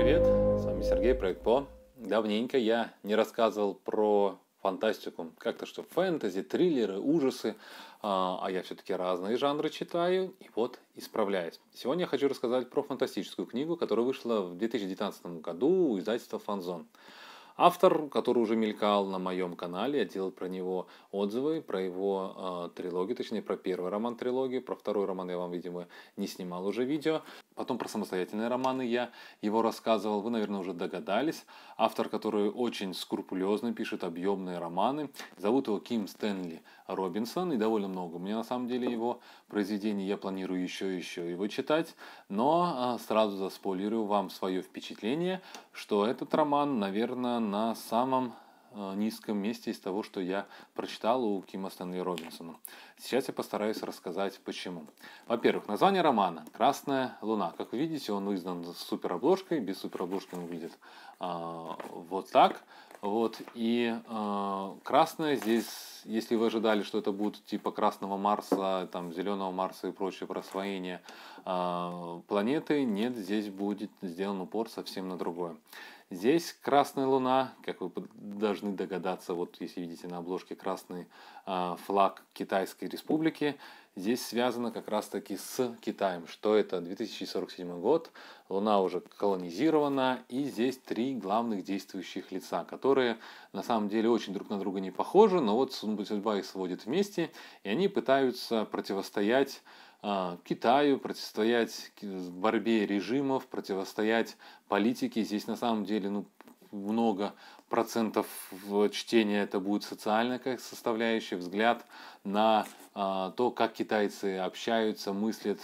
привет! С вами Сергей, проект ПО. Давненько я не рассказывал про фантастику. Как-то что фэнтези, триллеры, ужасы. А, а я все-таки разные жанры читаю, и вот исправляюсь. Сегодня я хочу рассказать про фантастическую книгу, которая вышла в 2019 году у издательства «Фанзон». Автор, который уже мелькал на моем канале, я делал про него отзывы, про его э, трилогию, точнее про первый роман трилогии, про второй роман я вам, видимо, не снимал уже видео. Потом про самостоятельные романы я его рассказывал, вы, наверное, уже догадались. Автор, который очень скрупулезно пишет объемные романы, зовут его Ким Стэнли Робинсон, и довольно много у меня на самом деле его произведений, я планирую еще и еще его читать, но э, сразу заспойлирую вам свое впечатление, что этот роман, наверное, на самом э, низком месте из того, что я прочитал у Кима Стэнли Робинсона. Сейчас я постараюсь рассказать почему. Во-первых, название романа «Красная луна». Как вы видите, он издан с суперобложкой, без суперобложки он выглядит а, э, вот так. Вот, и э, красное здесь, если вы ожидали, что это будет типа красного Марса, там, зеленого Марса и прочее просвоение э, планеты, нет, здесь будет сделан упор совсем на другое. Здесь красная луна, как вы должны догадаться, вот если видите на обложке красный э, флаг Китайской Республики, здесь связано как раз таки с Китаем, что это 2047 год, Луна уже колонизирована, и здесь три главных действующих лица, которые на самом деле очень друг на друга не похожи, но вот судьба их сводит вместе, и они пытаются противостоять а, Китаю, противостоять борьбе режимов, противостоять политике. Здесь на самом деле ну, много процентов чтения это будет социальная как составляющая, взгляд на а, то, как китайцы общаются, мыслят,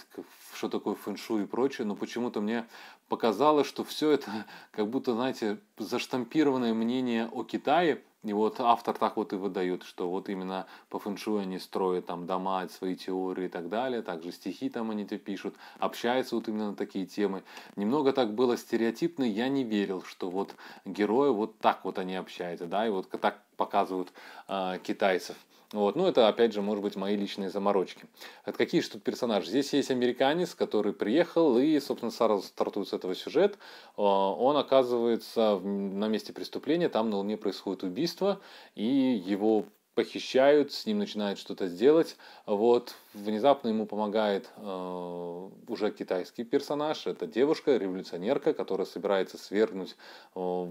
что такое фэншу и прочее, но почему-то мне показалось, что все это как будто, знаете, заштампированное мнение о Китае, и вот автор так вот и выдает, что вот именно по фэншую они строят там дома, свои теории и так далее, также стихи там они тебе пишут, общаются вот именно на такие темы. Немного так было стереотипно, я не верил, что вот герои вот так вот они общаются, да, и вот так показывают э, китайцев. Вот. Ну, это, опять же, может быть, мои личные заморочки. Это а какие же тут персонажи? Здесь есть американец, который приехал, и, собственно, сразу стартует с этого сюжет. А, он оказывается на месте преступления, там на Луне происходит убийство, и его похищают, с ним начинают что-то сделать. Вот, внезапно ему помогает э, уже китайский персонаж, это девушка, революционерка, которая собирается свергнуть э,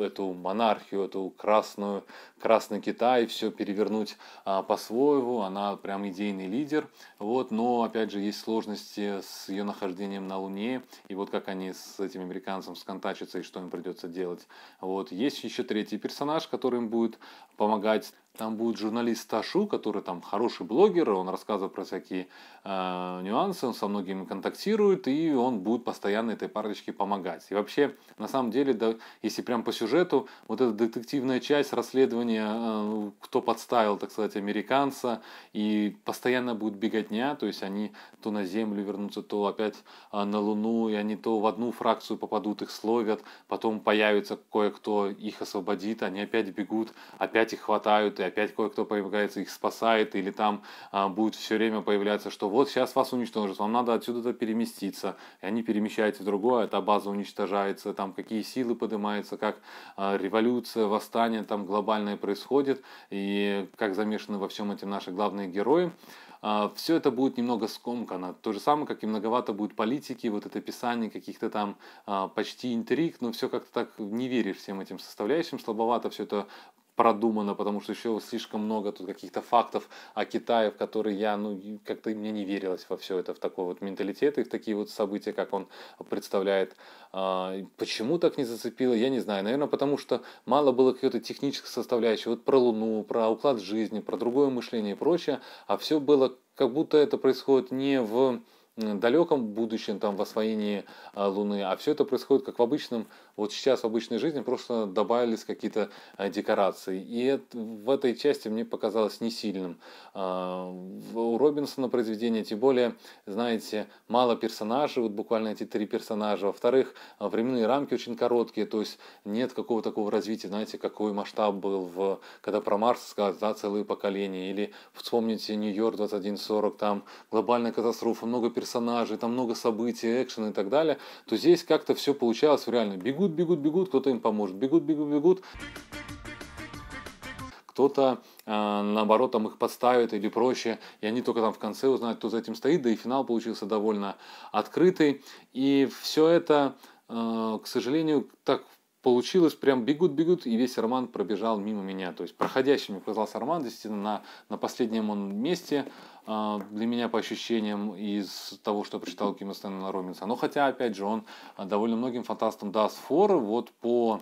эту монархию, эту красную, красный Китай, все перевернуть а, по-своему, она прям идейный лидер, вот, но, опять же, есть сложности с ее нахождением на Луне, и вот как они с этим американцем сконтачатся, и что им придется делать, вот, есть еще третий персонаж, который им будет помогать, там будет журналист Ташу, который там хороший блогер, он рассказывает про всякие э, нюансы, он со многими контактирует, и он будет постоянно этой парочке помогать. И вообще, на самом деле, да, если прям по сюжету, вот эта детективная часть расследования, э, кто подставил, так сказать, американца, и постоянно будет беготня, то есть они то на Землю вернутся, то опять э, на Луну, и они то в одну фракцию попадут, их словят, потом появится кое-кто, их освободит, они опять бегут, опять их хватают, и опять кое-кто появляется, их спасает, или там а, будет все время появляться, что вот сейчас вас уничтожат, вам надо отсюда-то переместиться. И они перемещаются в другое, эта база уничтожается, там какие силы поднимаются, как а, революция, восстание там глобальное происходит, и как замешаны во всем этим наши главные герои а, все это будет немного скомкано. То же самое, как и многовато будет политики, вот это писание каких-то там а, почти интриг, но все как-то так не веришь всем этим составляющим, слабовато все это продумано, потому что еще слишком много тут каких-то фактов о Китае, в которые я, ну, как-то мне не верилось во все это, в такой вот менталитет и в такие вот события, как он представляет. А, почему так не зацепило, я не знаю. Наверное, потому что мало было какой-то технической составляющей, вот про Луну, про уклад жизни, про другое мышление и прочее, а все было, как будто это происходит не в далеком будущем, там, в освоении а, Луны, а все это происходит как в обычном, вот сейчас в обычной жизни просто добавились какие-то а, декорации. И это, в этой части мне показалось не сильным. А, у Робинсона произведение, тем более, знаете, мало персонажей, вот буквально эти три персонажа. Во-вторых, временные рамки очень короткие, то есть нет какого такого развития, знаете, какой масштаб был, в, когда про Марс сказать, за целые поколения, или вспомните Нью-Йорк 2140, там глобальная катастрофа, много персонажей, персонажей, там много событий, экшен и так далее, то здесь как-то все получалось реально. Бегут, бегут, бегут, кто-то им поможет. Бегут, бегут, бегут. Кто-то а, наоборот, там их подставит или проще, и они только там в конце узнают, кто за этим стоит, да и финал получился довольно открытый, и все это, а, к сожалению, так получилось, прям бегут-бегут, и весь Арман пробежал мимо меня. То есть проходящим оказался Арман, действительно, на, на последнем он месте, э, для меня по ощущениям из того, что прочитал Кима Стэнли на Робинса. Но хотя, опять же, он довольно многим фантастам даст форы, вот по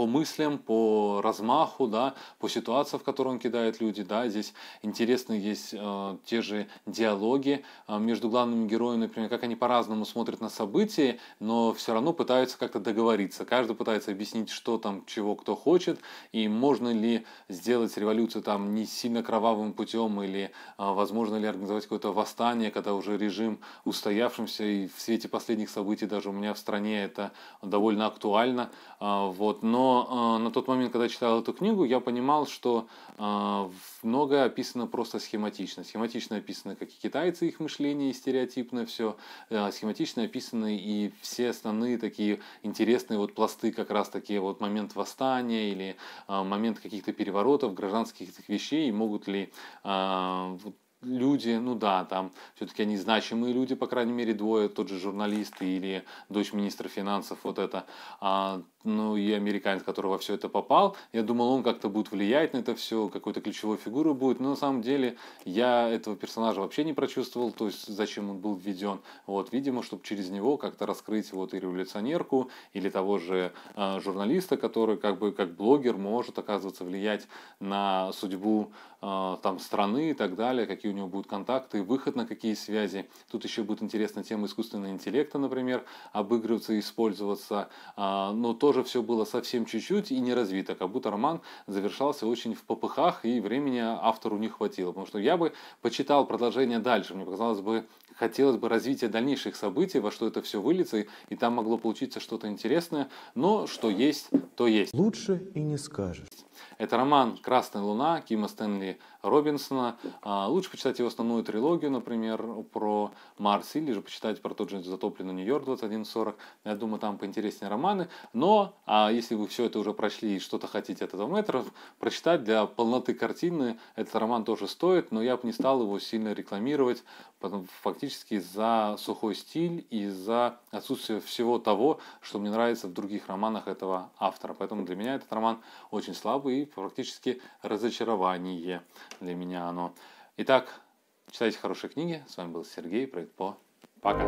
по мыслям, по размаху, да, по ситуации, в которой он кидает люди, да, здесь интересны есть э, те же диалоги э, между главными героями, например, как они по-разному смотрят на события, но все равно пытаются как-то договориться, каждый пытается объяснить, что там, чего кто хочет, и можно ли сделать революцию там не сильно кровавым путем, или э, возможно ли организовать какое-то восстание, когда уже режим устоявшимся, и в свете последних событий даже у меня в стране это довольно актуально, э, вот, но э, на тот момент, когда читал эту книгу, я понимал, что э, многое описано просто схематично. Схематично описано, как и китайцы, их мышление и стереотипно все. Э, схематично описаны и все основные такие интересные вот пласты, как раз таки вот момент восстания или э, момент каких-то переворотов, гражданских этих вещей, могут ли э, вот, люди, ну да, там все-таки они значимые люди, по крайней мере, двое, тот же журналист или дочь министра финансов, вот это, а, ну и американец, который во все это попал, я думал, он как-то будет влиять на это все, какой-то ключевой фигурой будет, но на самом деле я этого персонажа вообще не прочувствовал, то есть зачем он был введен, вот, видимо, чтобы через него как-то раскрыть вот и революционерку, или того же а, журналиста, который как бы как блогер может, оказываться влиять на судьбу а, там страны и так далее, какие какие у него будут контакты, выход на какие связи. Тут еще будет интересна тема искусственного интеллекта, например, обыгрываться, использоваться. А, но тоже все было совсем чуть-чуть и не развито, как будто роман завершался очень в попыхах, и времени автору не хватило. Потому что я бы почитал продолжение дальше. Мне показалось бы, хотелось бы развития дальнейших событий, во что это все выльется, и там могло получиться что-то интересное. Но что есть, то есть. Лучше и не скажешь. Это роман «Красная луна» Кима Стэнли Робинсона. А, лучше почитать его основную трилогию, например, про Марс, или же почитать про тот же «Затопленный Нью-Йорк» 2140. Я думаю, там поинтереснее романы. Но а если вы все это уже прочли и что-то хотите от этого метра, прочитать для полноты картины этот роман тоже стоит, но я бы не стал его сильно рекламировать, потом, фактически за сухой стиль и за отсутствие всего того, что мне нравится в других романах этого автора. Поэтому для меня этот роман очень слабый, и практически разочарование для меня оно. Итак, читайте хорошие книги. С вами был Сергей, проект по. Пока.